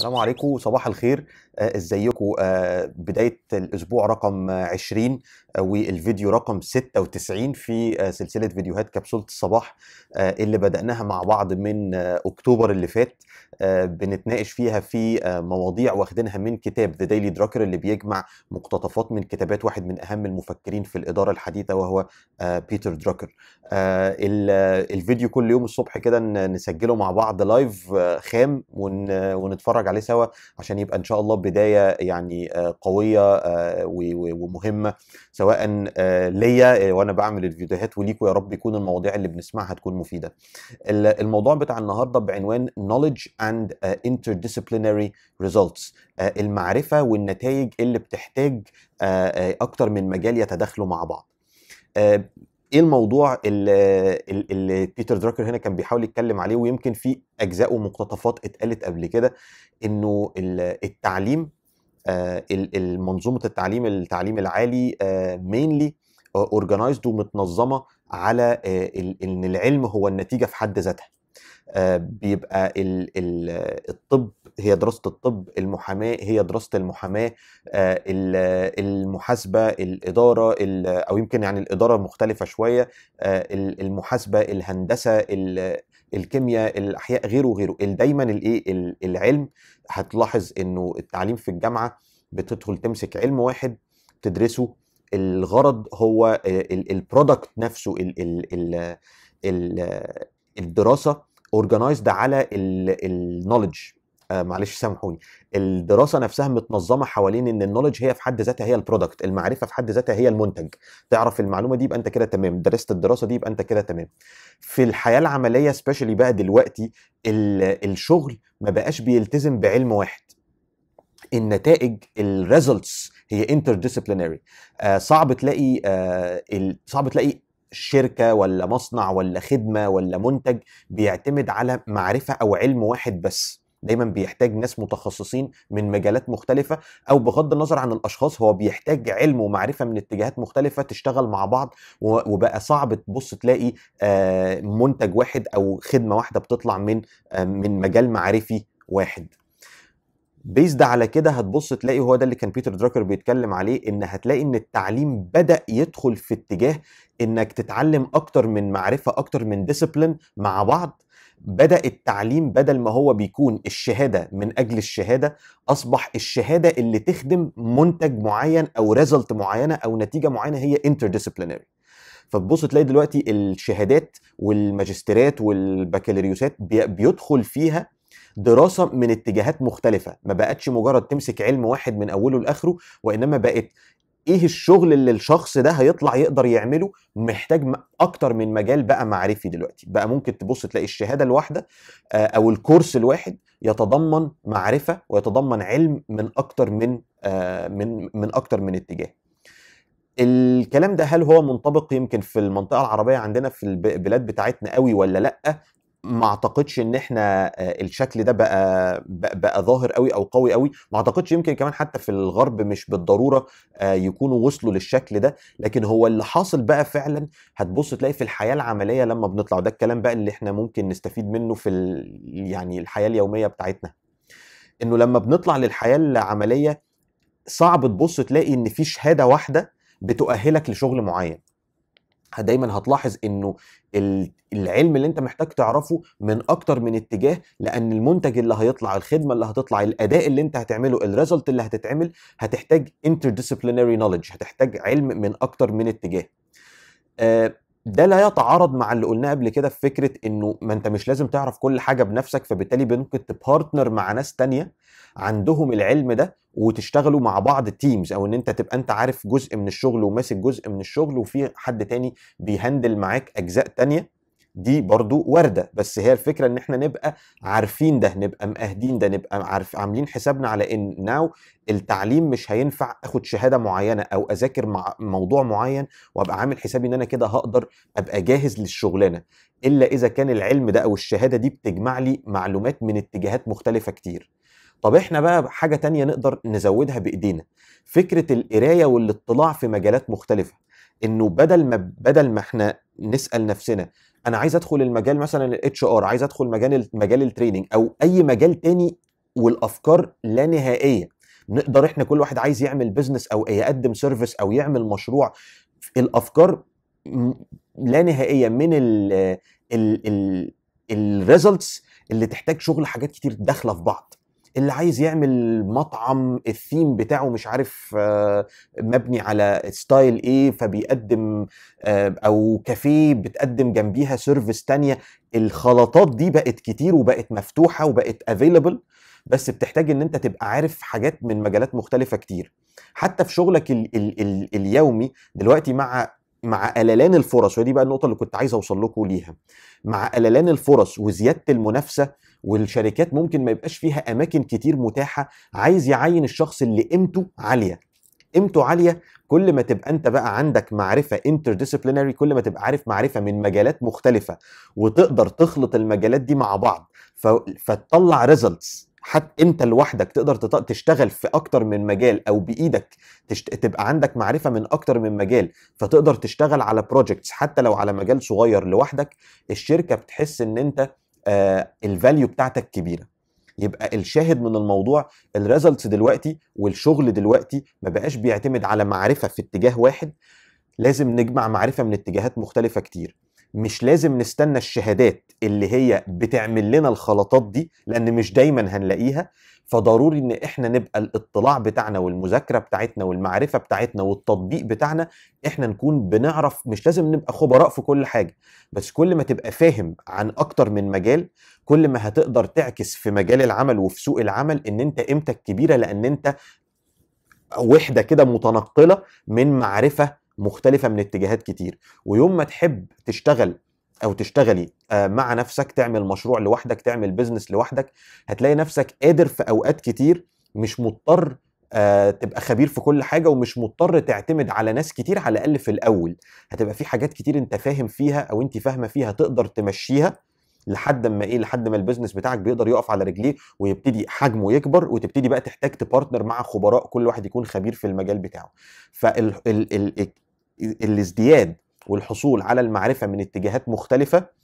السلام عليكم صباح الخير آه، ازيكم آه، بدايه الاسبوع رقم 20 آه، والفيديو رقم 96 في سلسله فيديوهات كبسوله الصباح اللي بداناها مع بعض من اكتوبر اللي فات بنتناقش فيها في مواضيع واخدينها من كتاب ذا دايلي دراكر اللي بيجمع مقتطفات من كتابات واحد من اهم المفكرين في الاداره الحديثه وهو بيتر دراكر الفيديو كل يوم الصبح كده نسجله مع بعض لايف خام ونتفرج عليه سوا عشان يبقى ان شاء الله بدايه يعني آه، قويه آه، ومهمه سواء آه، ليا وانا بعمل الفيديوهات وليكم يا رب يكون المواضيع اللي بنسمعها تكون مفيده. الموضوع بتاع النهارده بعنوان knowledge and interdisciplinary results المعرفه والنتائج اللي بتحتاج اكتر من مجال يتداخلوا مع بعض. ايه الموضوع اللي, اللي بيتر دراكر هنا كان بيحاول يتكلم عليه ويمكن في اجزاء ومقتطفات اتقالت قبل كده انه التعليم آه، المنظومه التعليم التعليم العالي مينلي آه، اورجنايزد آه، ومتنظمه على ان العلم هو النتيجه في حد ذاتها آه، بيبقى الطب هي دراسه الطب المحاماه هي دراسه المحاماه آه، المحاسبه الاداره او يمكن يعني الاداره مختلفه شويه آه، المحاسبه الهندسه الكيمياء الاحياء غيره وغيره دايما إيه، العلم هتلاحظ انه التعليم في الجامعه بتدخل تمسك علم واحد تدرسه الغرض هو البرودكت نفسه ال ال ال الدراسه اورجنايزد على النولج آه معلش سامحوني الدراسه نفسها متنظمه حوالين ان النولج هي في حد ذاتها هي البرودكت المعرفه في حد ذاتها هي المنتج تعرف المعلومه دي يبقى انت كده تمام درست الدراسه دي يبقى انت كده تمام في الحياه العمليه سبيشالي بقى دلوقتي الشغل ما بقاش بيلتزم بعلم واحد النتائج الريزلتس هي انتر ديسيبلينري آه صعب تلاقي آه صعب تلاقي شركه ولا مصنع ولا خدمه ولا منتج بيعتمد على معرفه او علم واحد بس دايما بيحتاج ناس متخصصين من مجالات مختلفة أو بغض النظر عن الأشخاص هو بيحتاج علم ومعرفة من اتجاهات مختلفة تشتغل مع بعض وبقى صعب تبص تلاقي آه، منتج واحد أو خدمة واحدة بتطلع من آه، من مجال معرفي واحد بيزد على كده هتبص تلاقي هو ده اللي كان بيتر دراكر بيتكلم عليه ان هتلاقي ان التعليم بدا يدخل في اتجاه انك تتعلم اكتر من معرفه اكتر من ديسيبلين مع بعض بدا التعليم بدل ما هو بيكون الشهاده من اجل الشهاده اصبح الشهاده اللي تخدم منتج معين او ريزلت معينه او نتيجه معينه هي انتر ديسيبلينري فتبص تلاقي دلوقتي الشهادات والماجستيرات والبكالوريوسات بيدخل فيها دراسه من اتجاهات مختلفه ما بقتش مجرد تمسك علم واحد من اوله لاخره وانما بقت ايه الشغل اللي الشخص ده هيطلع يقدر يعمله محتاج اكتر من مجال بقى معرفي دلوقتي بقى ممكن تبص تلاقي الشهاده الواحده آه، او الكورس الواحد يتضمن معرفه ويتضمن علم من اكتر من آه، من من اكتر من اتجاه الكلام ده هل هو منطبق يمكن في المنطقه العربيه عندنا في البلاد بتاعتنا قوي ولا لا ما اعتقدش ان احنا آه، الشكل ده بقى بقى ظاهر قوي او قوي قوي ما اعتقدش يمكن كمان حتى في الغرب مش بالضروره آه، يكونوا وصلوا للشكل ده لكن هو اللي حاصل بقى فعلا هتبص تلاقي في الحياه العمليه لما بنطلع وده الكلام بقى اللي احنا ممكن نستفيد منه في يعني الحياه اليوميه بتاعتنا انه لما بنطلع للحياه العمليه صعب تبص تلاقي ان في شهاده واحده بتؤهلك لشغل معين دايما هتلاحظ انه العلم اللي انت محتاج تعرفه من اكتر من اتجاه لان المنتج اللي هيطلع الخدمه اللي هتطلع الاداء اللي انت هتعمله الريزلت اللي هتتعمل هتحتاج interdisciplinary knowledge هتحتاج علم من اكتر من اتجاه آه، ده لا يتعارض مع اللي قلناه قبل كده في فكره انه ما انت مش لازم تعرف كل حاجه بنفسك فبالتالي ممكن تبارتنر مع ناس تانية عندهم العلم ده وتشتغلوا مع بعض تيمز او ان انت تبقى انت عارف جزء من الشغل وماسك جزء من الشغل وفي حد تاني بيهندل معاك اجزاء تانيه دي برضو وارده بس هي الفكره ان احنا نبقى عارفين ده نبقى مأهدين ده نبقى عارف عاملين حسابنا على ان ناو التعليم مش هينفع اخد شهاده معينه او اذاكر مع موضوع معين وابقى عامل حسابي ان انا كده هقدر ابقى جاهز للشغلانه الا اذا كان العلم ده او الشهاده دي بتجمع لي معلومات من اتجاهات مختلفه كتير طب احنا بقى حاجه تانية نقدر نزودها بايدينا فكره القرايه والاطلاع في مجالات مختلفه انه بدل ما بدل ما احنا نسال نفسنا انا عايز ادخل المجال مثلا الاتش ار عايز ادخل مجال مجال التريننج او اي مجال تاني والافكار لا نهائيه نقدر احنا كل واحد عايز يعمل بزنس او يقدم سيرفيس او يعمل مشروع الافكار لا نهائيه من ال ال الريزلتس اللي تحتاج شغل حاجات كتير داخله في بعض اللي عايز يعمل مطعم الثيم بتاعه مش عارف آه، مبني على ستايل ايه فبيقدم آه، او كافيه بتقدم جنبيها سيرفيس تانية الخلطات دي بقت كتير وبقت مفتوحه وبقت افيلبل بس بتحتاج ان انت تبقى عارف حاجات من مجالات مختلفه كتير حتى في شغلك ال ال ال اليومي دلوقتي مع مع قللان الفرص ودي بقى النقطه اللي كنت عايز اوصل لكم ليها مع قللان الفرص وزياده المنافسه والشركات ممكن ما يبقاش فيها اماكن كتير متاحه عايز يعين الشخص اللي قيمته عاليه قيمته عاليه كل ما تبقى انت بقى عندك معرفه انترديسيبلينري كل ما تبقى عارف معرفه من مجالات مختلفه وتقدر تخلط المجالات دي مع بعض فتطلع ريزلتس حتى انت لوحدك تقدر تشتغل في اكتر من مجال او بايدك تشت... تبقى عندك معرفه من اكتر من مجال فتقدر تشتغل على بروجكتس حتى لو على مجال صغير لوحدك الشركه بتحس ان انت آه الفاليو بتاعتك كبيره يبقى الشاهد من الموضوع الريزلتس دلوقتي والشغل دلوقتي ما بقاش بيعتمد على معرفه في اتجاه واحد لازم نجمع معرفه من اتجاهات مختلفه كتير مش لازم نستنى الشهادات اللي هي بتعمل لنا الخلطات دي لان مش دايما هنلاقيها فضروري ان احنا نبقى الاطلاع بتاعنا والمذاكره بتاعتنا والمعرفه بتاعتنا والتطبيق بتاعنا احنا نكون بنعرف مش لازم نبقى خبراء في كل حاجه بس كل ما تبقى فاهم عن اكتر من مجال كل ما هتقدر تعكس في مجال العمل وفي سوق العمل ان انت قيمتك كبيره لان انت وحده كده متنقله من معرفه مختلفه من اتجاهات كتير ويوم ما تحب تشتغل او تشتغلي آه، مع نفسك تعمل مشروع لوحدك تعمل بيزنس لوحدك هتلاقي نفسك قادر في اوقات كتير مش مضطر آه، تبقى خبير في كل حاجه ومش مضطر تعتمد على ناس كتير على الاقل في الاول هتبقى في حاجات كتير انت فاهم فيها او انت فاهمه فيها تقدر تمشيها لحد ما ايه لحد ما البيزنس بتاعك بيقدر يقف على رجليه ويبتدي حجمه يكبر وتبتدي بقى تحتاج تبارتنر مع خبراء كل واحد يكون خبير في المجال بتاعه فال الازدياد والحصول على المعرفه من اتجاهات مختلفه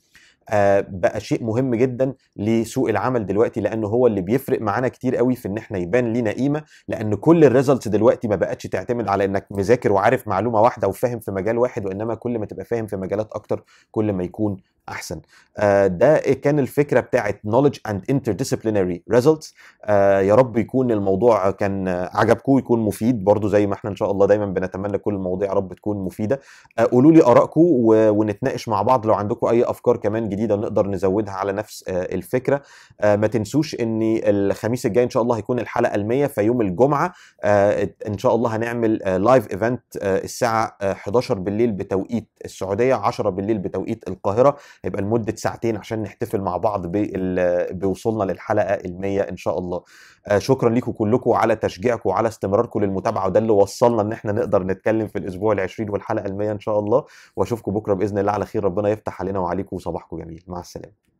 آه، بقى شيء مهم جدا لسوق العمل دلوقتي لانه هو اللي بيفرق معانا كتير قوي في ان احنا يبان لينا قيمه لان كل الريزلتس دلوقتي ما بقتش تعتمد على انك مذاكر وعارف معلومه واحده وفاهم في مجال واحد وانما كل ما تبقى فاهم في مجالات اكتر كل ما يكون احسن آه، ده كان الفكره بتاعت knowledge اند interdisciplinary ريزلتس آه، يا رب يكون الموضوع كان عجبكم ويكون مفيد برضو زي ما احنا ان شاء الله دايما بنتمنى كل المواضيع يا رب تكون مفيده آه، قولوا لي ارائكم ونتناقش مع بعض لو عندكم اي افكار كمان جديده نقدر نزودها على نفس الفكره ما تنسوش ان الخميس الجاي ان شاء الله هيكون الحلقه ال100 في يوم الجمعه ان شاء الله هنعمل لايف ايفنت الساعه 11 بالليل بتوقيت السعوديه 10 بالليل بتوقيت القاهره هيبقى لمده ساعتين عشان نحتفل مع بعض بوصولنا للحلقه المية ان شاء الله آه، شكرا لكم كلكم على تشجيعكم وعلى استمراركم للمتابعه وده اللي وصلنا ان احنا نقدر نتكلم في الاسبوع ال20 والحلقه المية ان شاء الله واشوفكم بكره باذن الله على خير ربنا يفتح علينا وعليكم وصباحكم جميل مع السلامه